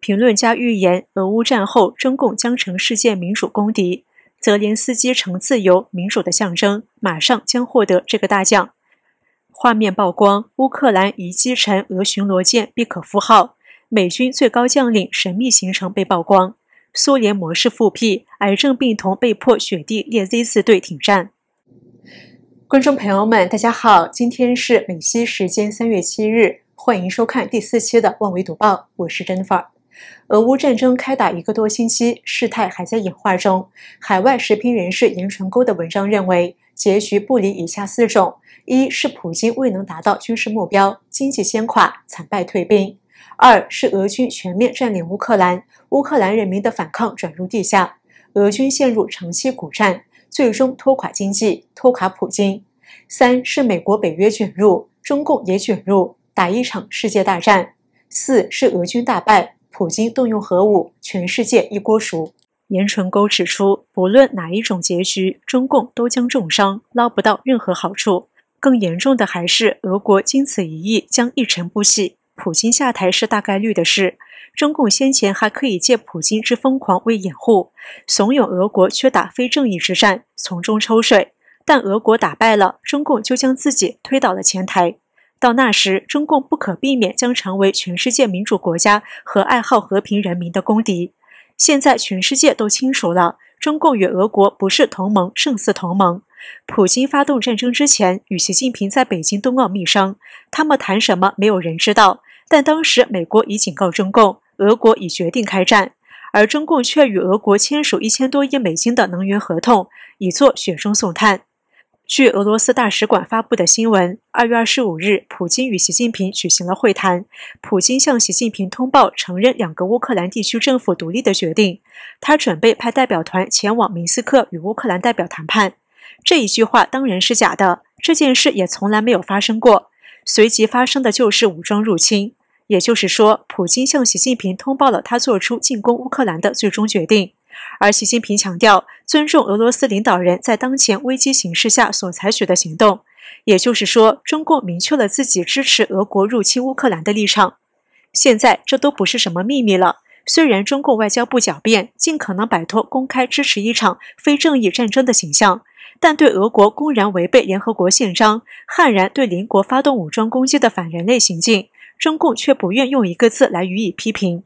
评论家预言，俄乌战后，中共将成世界民主公敌；泽连斯基成自由民主的象征，马上将获得这个大奖。画面曝光，乌克兰已击沉俄巡逻舰“毕可夫号”，美军最高将领神秘行程被曝光。苏联模式复辟，癌症病童被迫雪地列 Z 四队停战。观众朋友们，大家好，今天是美西时间三月七日，欢迎收看第四期的《万维读报》，我是 Jennifer。俄乌战争开打一个多星期，事态还在演化中。海外时评人士严纯沟的文章认为，结局不离以下四种：一是普京未能达到军事目标，经济先垮，惨败退兵。二是俄军全面占领乌克兰，乌克兰人民的反抗转入地下，俄军陷入长期苦战，最终拖垮经济，拖垮普京。三是美国、北约卷入，中共也卷入，打一场世界大战。四是俄军大败，普京动用核武，全世界一锅熟。严纯沟指出，不论哪一种结局，中共都将重伤，捞不到任何好处。更严重的还是，俄国经此一役将一成不息。普京下台是大概率的事，中共先前还可以借普京之疯狂为掩护，怂恿俄国去打非正义之战，从中抽水。但俄国打败了，中共就将自己推倒了前台。到那时，中共不可避免将成为全世界民主国家和爱好和平人民的公敌。现在全世界都清楚了，中共与俄国不是同盟，胜似同盟。普京发动战争之前，与习近平在北京冬奥密商，他们谈什么，没有人知道。但当时美国已警告中共，俄国已决定开战，而中共却与俄国签署一千多亿美金的能源合同，以作雪中送炭。据俄罗斯大使馆发布的新闻，二月二十五日，普京与习近平举行了会谈，普京向习近平通报承认两个乌克兰地区政府独立的决定，他准备派代表团前往明斯克与乌克兰代表谈判。这一句话当然是假的，这件事也从来没有发生过。随即发生的就是武装入侵，也就是说，普京向习近平通报了他做出进攻乌克兰的最终决定，而习近平强调尊重俄罗斯领导人在当前危机形势下所采取的行动，也就是说，中共明确了自己支持俄国入侵乌克兰的立场。现在这都不是什么秘密了。虽然中共外交部狡辩，尽可能摆脱公开支持一场非正义战争的形象，但对俄国公然违背联合国宪章、悍然对邻国发动武装攻击的反人类行径，中共却不愿用一个字来予以批评。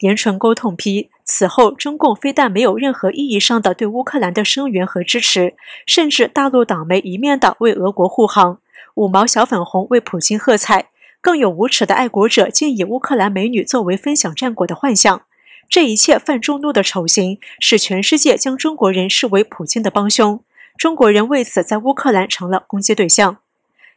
严纯沟痛批，此后中共非但没有任何意义上的对乌克兰的声援和支持，甚至大陆党媒一面倒为俄国护航，五毛小粉红为普京喝彩。更有无耻的爱国者竟以乌克兰美女作为分享战果的幻象。这一切犯众怒的丑行，使全世界将中国人视为普京的帮凶。中国人为此在乌克兰成了攻击对象。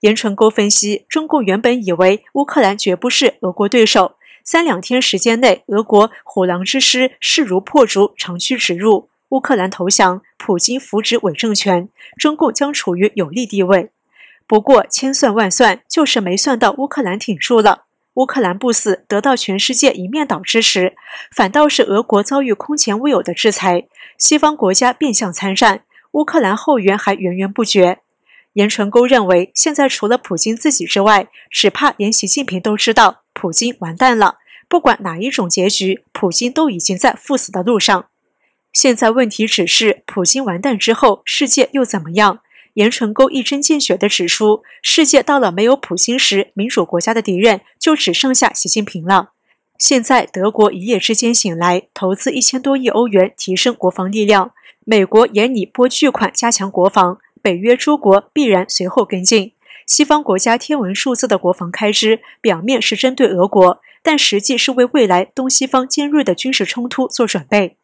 严纯沟分析，中共原本以为乌克兰绝不是俄国对手，三两天时间内，俄国虎狼之师势如破竹，长驱直入，乌克兰投降，普京扶植伪政权，中共将处于有利地位。不过，千算万算，就是没算到乌克兰挺住了。乌克兰不死，得到全世界一面倒支持，反倒是俄国遭遇空前未有的制裁，西方国家变相参战，乌克兰后援还源源不绝。严纯沟认为，现在除了普京自己之外，只怕连习近平都知道普京完蛋了。不管哪一种结局，普京都已经在赴死的路上。现在问题只是，普京完蛋之后，世界又怎么样？严纯沟一针见血地指出，世界到了没有普京时，民主国家的敌人就只剩下习近平了。现在德国一夜之间醒来，投资一千多亿欧元提升国防力量，美国也拟拨巨款加强国防，北约诸国必然随后跟进。西方国家天文数字的国防开支，表面是针对俄国，但实际是为未来东西方尖锐的军事冲突做准备。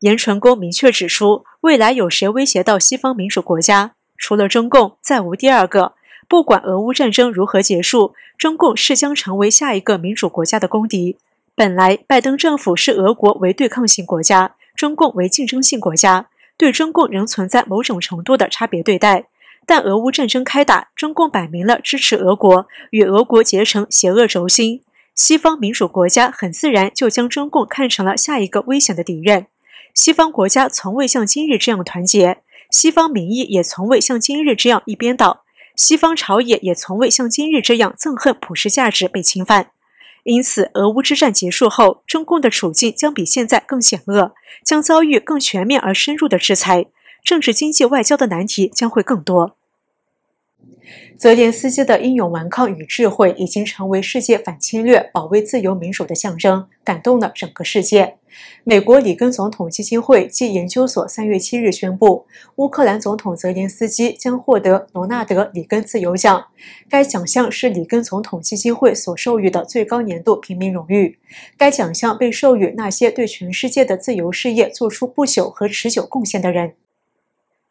严纯沟明确指出，未来有谁威胁到西方民主国家？除了中共，再无第二个。不管俄乌战争如何结束，中共是将成为下一个民主国家的公敌。本来拜登政府视俄国为对抗性国家，中共为竞争性国家，对中共仍存在某种程度的差别对待。但俄乌战争开打，中共摆明了支持俄国，与俄国结成邪恶轴心，西方民主国家很自然就将中共看成了下一个危险的敌人。西方国家从未像今日这样团结。西方民意也从未像今日这样一边倒，西方朝野也从未像今日这样憎恨普世价值被侵犯。因此，俄乌之战结束后，中共的处境将比现在更险恶，将遭遇更全面而深入的制裁，政治、经济、外交的难题将会更多。泽连斯基的英勇顽抗与智慧已经成为世界反侵略、保卫自由民主的象征，感动了整个世界。美国里根总统基金会暨研究所3月7日宣布，乌克兰总统泽连斯基将获得罗纳德·里根自由奖。该奖项是里根总统基金会所授予的最高年度平民荣誉。该奖项被授予那些对全世界的自由事业做出不朽和持久贡献的人。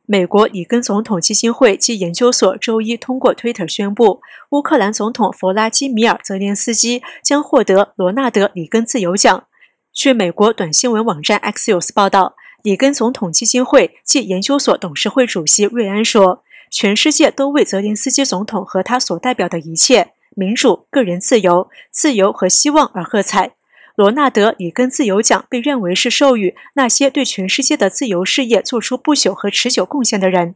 美国里根总统基金会及研究所周一通过推特宣布，乌克兰总统弗拉基米尔·泽连斯基将获得罗纳德·里根自由奖。据美国短新闻网站 Axios 报道，里根总统基金会及研究所董事会主席瑞安说：“全世界都为泽连斯基总统和他所代表的一切——民主、个人自由、自由和希望——而喝彩。”罗纳德·里根自由奖被认为是授予那些对全世界的自由事业做出不朽和持久贡献的人。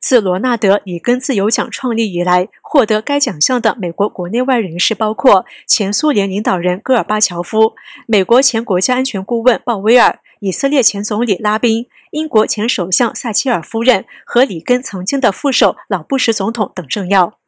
自罗纳德·里根自由奖创立以来，获得该奖项的美国国内外人士包括前苏联领导人戈尔巴乔夫、美国前国家安全顾问鲍威尔、以色列前总理拉宾、英国前首相撒切尔夫人和里根曾经的副手老布什总统等政要。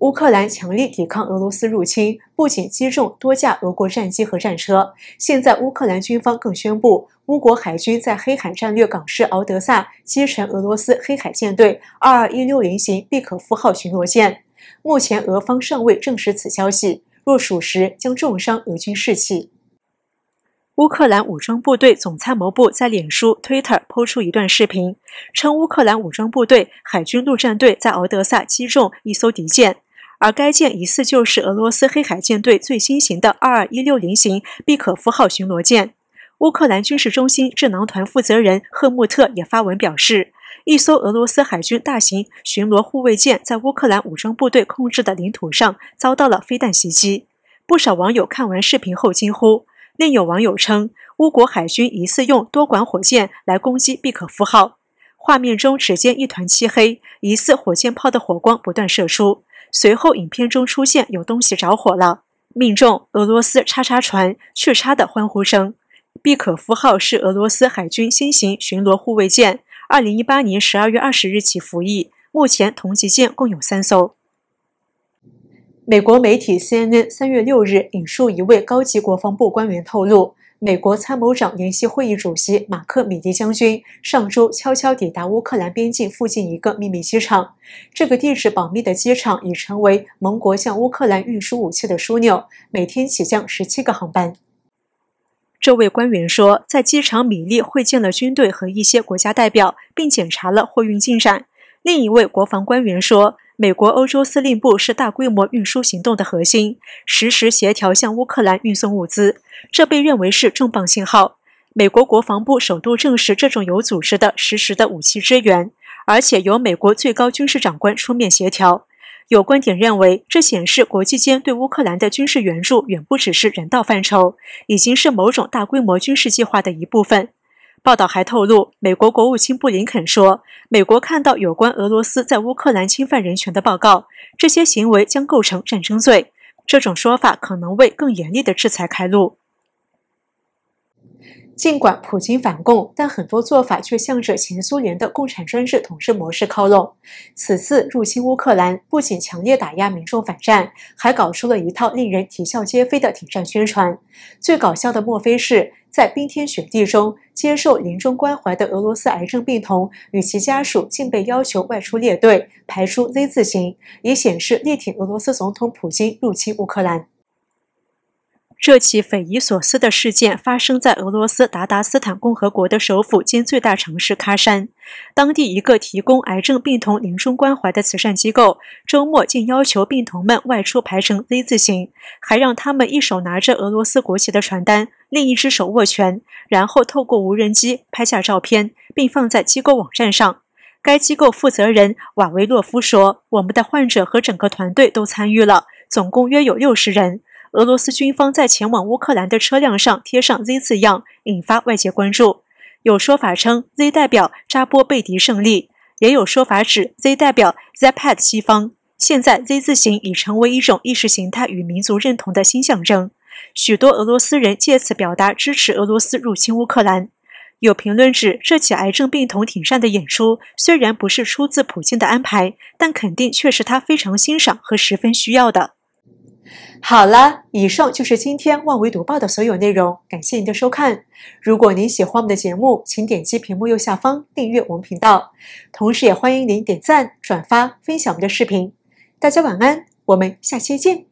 乌克兰强力抵抗俄罗斯入侵，不仅击中多架俄国战机和战车，现在乌克兰军方更宣布，乌国海军在黑海战略港市敖德萨击沉俄罗斯黑海舰队二二一六零型利可夫号巡逻舰。目前俄方尚未证实此消息，若属实，将重伤俄军士气。乌克兰武装部队总参谋部在脸书、Twitter 抛出一段视频，称乌克兰武装部队海军陆战队在敖德萨击中一艘敌舰。而该舰疑似就是俄罗斯黑海舰队最新型的二二一六零型毕可夫号巡逻舰。乌克兰军事中心智囊团负责人赫穆特也发文表示，一艘俄罗斯海军大型巡逻护卫舰在乌克兰武装部队控制的领土上遭到了飞弹袭击。不少网友看完视频后惊呼，另有网友称，乌国海军疑似用多管火箭来攻击毕可夫号。画面中只见一团漆黑，疑似火箭炮的火光不断射出。随后，影片中出现有东西着火了，命中俄罗斯叉叉船去叉的欢呼声。毕可夫号是俄罗斯海军新型巡逻护卫舰，二零一八年十二月二十日起服役，目前同级舰共有三艘。美国媒体 CNN 三月六日引述一位高级国防部官员透露。美国参谋长联席会议主席马克·米利将军上周悄悄抵达乌克兰边境附近一个秘密机场。这个地址保密的机场已成为盟国向乌克兰运输武器的枢纽，每天起降十七个航班。这位官员说，在机场，米利会见了军队和一些国家代表，并检查了货运进展。另一位国防官员说。美国欧洲司令部是大规模运输行动的核心，实时协调向乌克兰运送物资，这被认为是重磅信号。美国国防部首度证实这种有组织的实时的武器支援，而且由美国最高军事长官出面协调。有观点认为，这显示国际间对乌克兰的军事援助远不只是人道范畴，已经是某种大规模军事计划的一部分。报道还透露，美国国务卿布林肯说，美国看到有关俄罗斯在乌克兰侵犯人权的报告，这些行为将构成战争罪。这种说法可能为更严厉的制裁开路。尽管普京反共，但很多做法却向着前苏联的共产专制统治模式靠拢。此次入侵乌克兰，不仅强烈打压民众反战，还搞出了一套令人啼笑皆非的挺战宣传。最搞笑的莫非是。在冰天雪地中接受临终关怀的俄罗斯癌症病童与其家属，竟被要求外出列队，排出 Z 字形，以显示力挺俄罗斯总统普京入侵乌克兰。这起匪夷所思的事件发生在俄罗斯达达斯坦共和国的首府兼最大城市喀山。当地一个提供癌症病童临终关怀的慈善机构，周末竟要求病童们外出排成 Z 字形，还让他们一手拿着俄罗斯国旗的传单，另一只手握拳，然后透过无人机拍下照片，并放在机构网站上。该机构负责人瓦维洛夫说：“我们的患者和整个团队都参与了，总共约有六十人。”俄罗斯军方在前往乌克兰的车辆上贴上 Z 字样，引发外界关注。有说法称 Z 代表扎波贝迪胜利，也有说法指 Z 代表 Zapad 西方。现在 Z 字形已成为一种意识形态与民族认同的新象征，许多俄罗斯人借此表达支持俄罗斯入侵乌克兰。有评论指这起癌症病童挺善的演出，虽然不是出自普京的安排，但肯定却是他非常欣赏和十分需要的。好了，以上就是今天《万维读报》的所有内容。感谢您的收看。如果您喜欢我们的节目，请点击屏幕右下方订阅我们频道。同时，也欢迎您点赞、转发、分享我们的视频。大家晚安，我们下期见。